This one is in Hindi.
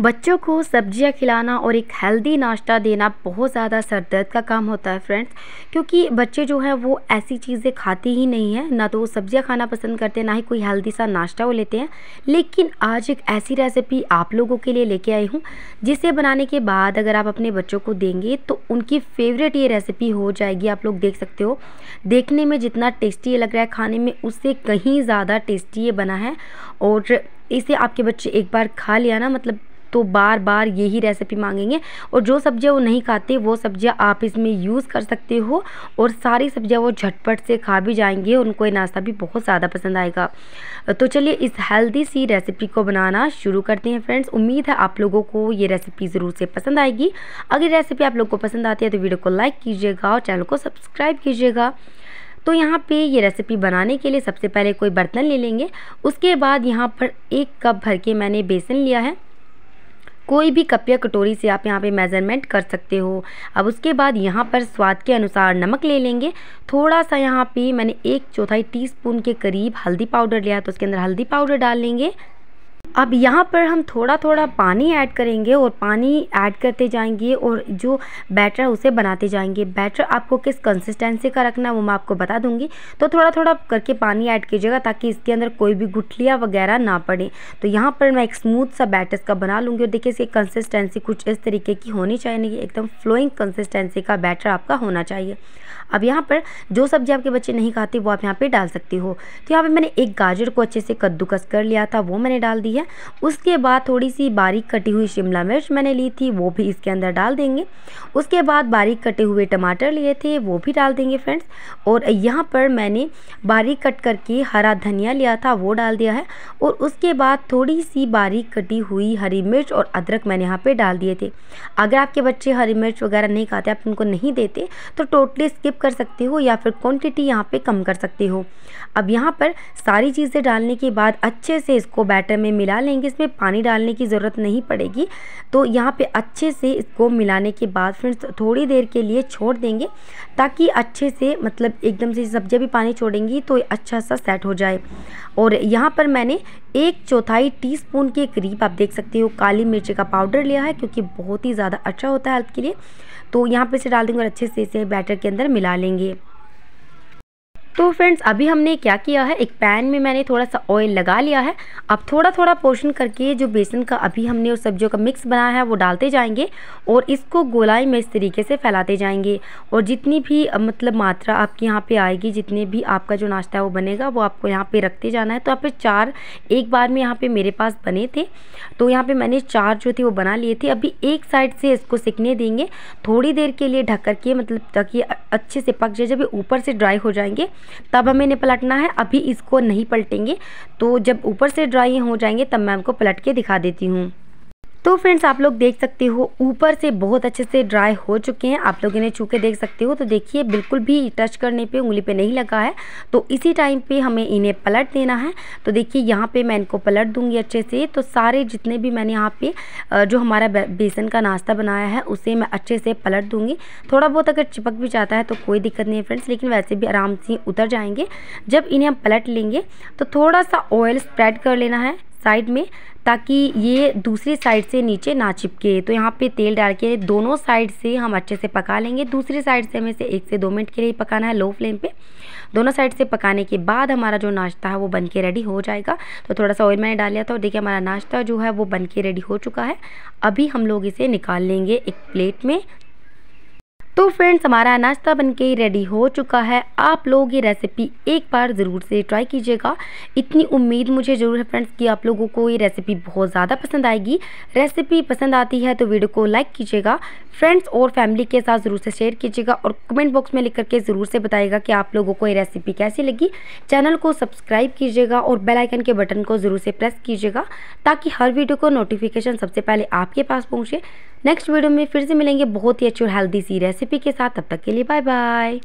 बच्चों को सब्जियां खिलाना और एक हेल्दी नाश्ता देना बहुत ज़्यादा सर दर्द का काम होता है फ्रेंड्स क्योंकि बच्चे जो हैं वो ऐसी चीज़ें खाते ही नहीं हैं ना तो वो सब्जियां खाना पसंद करते हैं ना ही कोई हेल्दी सा नाश्ता वो लेते हैं लेकिन आज एक ऐसी रेसिपी आप लोगों के लिए लेके आई हूँ जिसे बनाने के बाद अगर आप अपने बच्चों को देंगे तो उनकी फेवरेट ये रेसिपी हो जाएगी आप लोग देख सकते हो देखने में जितना टेस्टी लग रहा है खाने में उससे कहीं ज़्यादा टेस्टी ये बना है और इसे आपके बच्चे एक बार खा लिया ना मतलब तो बार बार यही रेसिपी मांगेंगे और जो सब्जियां वो नहीं खाते वो सब्जियां आप इसमें यूज़ कर सकते हो और सारी सब्जियां वो झटपट से खा भी जाएंगे उनको ये नाश्ता भी बहुत ज़्यादा पसंद आएगा तो चलिए इस हेल्दी सी रेसिपी को बनाना शुरू करते हैं फ्रेंड्स उम्मीद है आप लोगों को ये रेसिपी ज़रूर से पसंद आएगी अगर रेसिपी आप लोग को पसंद आती है तो वीडियो को लाइक कीजिएगा और चैनल को सब्सक्राइब कीजिएगा तो यहाँ पे ये रेसिपी बनाने के लिए सबसे पहले कोई बर्तन ले लेंगे उसके बाद यहाँ पर एक कप भर के मैंने बेसन लिया है कोई भी कप या कटोरी से आप यहाँ पे मेज़रमेंट कर सकते हो अब उसके बाद यहाँ पर स्वाद के अनुसार नमक ले लेंगे थोड़ा सा यहाँ पे मैंने एक चौथाई टीस्पून के करीब हल्दी पाउडर लिया तो उसके अंदर हल्दी पाउडर डाल लेंगे अब यहाँ पर हम थोड़ा थोड़ा पानी ऐड करेंगे और पानी ऐड करते जाएंगे और जो बैटर है उसे बनाते जाएंगे बैटर आपको किस कंसिस्टेंसी का रखना है वो मैं आपको बता दूंगी तो थोड़ा थोड़ा करके पानी ऐड कीजिएगा ताकि इसके अंदर कोई भी गुठलियाँ वगैरह ना पड़े तो यहाँ पर मैं एक स्मूथ सा बैटर इसका बना लूँगी और देखिए इसकी कंसिस्टेंसी कुछ इस तरीके की होनी चाहिए एकदम फ्लोइंग कंसिस्टेंसी का बैटर आपका होना चाहिए अब यहाँ पर जो सब्जी आपके बच्चे नहीं खाते वो आप यहाँ पर डाल सकती हो तो यहाँ पर मैंने एक गाजर को अच्छे से कद्दूकस कर लिया था वो मैंने डाल दी है उसके बाद थोड़ी सी बारीक कटी हुई शिमला मिर्च मैंने ली थी वो भी इसके अंदर डाल देंगे उसके बाद बारीक कटे हुए टमाटर लिए थे वो भी डाल देंगे फ्रेंड्स और यहाँ पर मैंने बारीक कट करके हरा धनिया लिया था वो डाल दिया है और उसके बाद थोड़ी सी बारीक कटी हुई हरी मिर्च और अदरक मैंने यहाँ पर डाल दिए थे अगर आपके बच्चे हरी मिर्च वगैरह नहीं खाते आप उनको नहीं देते तो टोटली स्किप कर सकते हो या फिर क्वान्टिटी यहाँ पे कम कर सकते हो अब यहाँ पर सारी चीज़ें डालने के बाद अच्छे से इसको बैटर में मिला मिला लेंगे इसमें पानी डालने की ज़रूरत नहीं पड़ेगी तो यहाँ पे अच्छे से इसको मिलाने के बाद फ्रेंड्स थोड़ी देर के लिए छोड़ देंगे ताकि अच्छे से मतलब एकदम से सब्जियाँ भी पानी छोड़ेंगी तो अच्छा सा सेट हो जाए और यहाँ पर मैंने एक चौथाई टीस्पून के करीब आप देख सकते हो काली मिर्ची का पाउडर लिया है क्योंकि बहुत ही ज़्यादा अच्छा होता है हेल्थ के लिए तो यहाँ पे इसे डाल देंगे और अच्छे से इसे बैटर के अंदर मिला लेंगे तो फ्रेंड्स अभी हमने क्या किया है एक पैन में मैंने थोड़ा सा ऑयल लगा लिया है अब थोड़ा थोड़ा पोर्शन करके जो बेसन का अभी हमने और सब्जियों का मिक्स बनाया है वो डालते जाएंगे और इसको गोलाई में इस तरीके से फैलाते जाएंगे और जितनी भी मतलब मात्रा आपके यहाँ पे आएगी जितने भी आपका जो नाश्ता है वो बनेगा वो आपको यहाँ पर रखते जाना है तो यहाँ पे चार एक बार में यहाँ पर मेरे पास बने थे तो यहाँ पर मैंने चार जो थे वो बना लिए थे अभी एक साइड से इसको सिकने देंगे थोड़ी देर के लिए ढक करके मतलब ताकि अच्छे से पक जाए जब ये ऊपर से ड्राई हो जाएंगे तब हमें इन्हें पलटना है अभी इसको नहीं पलटेंगे तो जब ऊपर से ड्राई हो जाएंगे तब मैं आपको पलट के दिखा देती हूँ तो फ्रेंड्स आप लोग देख सकते हो ऊपर से बहुत अच्छे से ड्राई हो चुके हैं आप लोग इन्हें छू के देख सकते हो तो देखिए बिल्कुल भी टच करने पे उंगली पे नहीं लगा है तो इसी टाइम पे हमें इन्हें पलट देना है तो देखिए यहाँ पे मैं इनको पलट दूंगी अच्छे से तो सारे जितने भी मैंने यहाँ पे जो हमारा बेसन का नाश्ता बनाया है उसे मैं अच्छे से पलट दूँगी थोड़ा बहुत अगर चिपक भी जाता है तो कोई दिक्कत नहीं है फ्रेंड्स लेकिन वैसे भी आराम से उतर जाएंगे जब इन्हें हम पलट लेंगे तो थोड़ा सा ऑयल स्प्रेड कर लेना है साइड में ताकि ये दूसरी साइड से नीचे ना चिपके तो यहाँ पे तेल डाल के दोनों साइड से हम अच्छे से पका लेंगे दूसरी साइड से हमें से एक से दो मिनट के लिए पकाना है लो फ्लेम पे दोनों साइड से पकाने के बाद हमारा जो नाश्ता है वो बन के रेडी हो जाएगा तो थोड़ा सा ऑयल मैंने डाल लिया था और देखिए हमारा नाश्ता जो है वो बन के रेडी हो चुका है अभी हम लोग इसे निकाल लेंगे एक प्लेट में तो फ्रेंड्स हमारा नाश्ता बनके रेडी हो चुका है आप लोग ये रेसिपी एक बार ज़रूर से ट्राई कीजिएगा इतनी उम्मीद मुझे ज़रूर है फ्रेंड्स कि आप लोगों को ये रेसिपी बहुत ज़्यादा पसंद आएगी रेसिपी पसंद आती है तो वीडियो को लाइक कीजिएगा फ्रेंड्स और फैमिली के साथ ज़रूर से शेयर कीजिएगा और कमेंट बॉक्स में लिख करके ज़रूर से बताइएगा कि आप लोगों को ये रेसिपी कैसी लगी चैनल को सब्सक्राइब कीजिएगा और बेल आइकन के बटन को ज़रूर से प्रेस कीजिएगा ताकि हर वीडियो को नोटिफिकेशन सबसे पहले आपके पास पहुँचे नेक्स्ट वीडियो में फिर से मिलेंगे बहुत ही अच्छी और हेल्दी सी रेसिपी के साथ तब तक के लिए बाय बाय